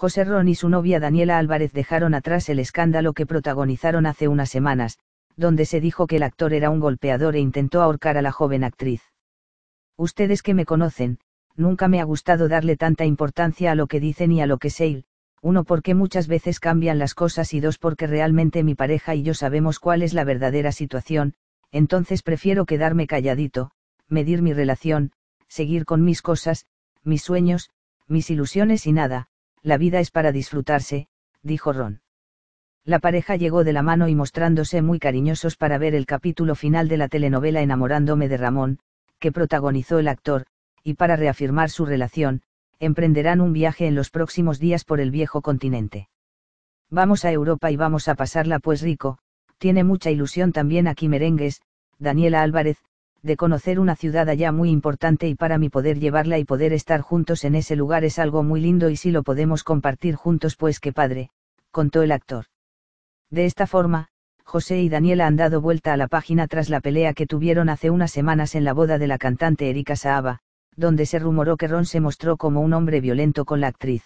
José Ron y su novia Daniela Álvarez dejaron atrás el escándalo que protagonizaron hace unas semanas, donde se dijo que el actor era un golpeador e intentó ahorcar a la joven actriz. Ustedes que me conocen, nunca me ha gustado darle tanta importancia a lo que dicen y a lo que sé, uno porque muchas veces cambian las cosas y dos porque realmente mi pareja y yo sabemos cuál es la verdadera situación, entonces prefiero quedarme calladito, medir mi relación, seguir con mis cosas, mis sueños, mis ilusiones y nada, la vida es para disfrutarse, dijo Ron. La pareja llegó de la mano y mostrándose muy cariñosos para ver el capítulo final de la telenovela Enamorándome de Ramón, que protagonizó el actor, y para reafirmar su relación, emprenderán un viaje en los próximos días por el viejo continente. Vamos a Europa y vamos a pasarla pues rico, tiene mucha ilusión también aquí Merengues, Daniela Álvarez, de conocer una ciudad allá muy importante y para mí poder llevarla y poder estar juntos en ese lugar es algo muy lindo y si lo podemos compartir juntos pues qué padre, contó el actor. De esta forma, José y Daniela han dado vuelta a la página tras la pelea que tuvieron hace unas semanas en la boda de la cantante Erika Saaba, donde se rumoró que Ron se mostró como un hombre violento con la actriz.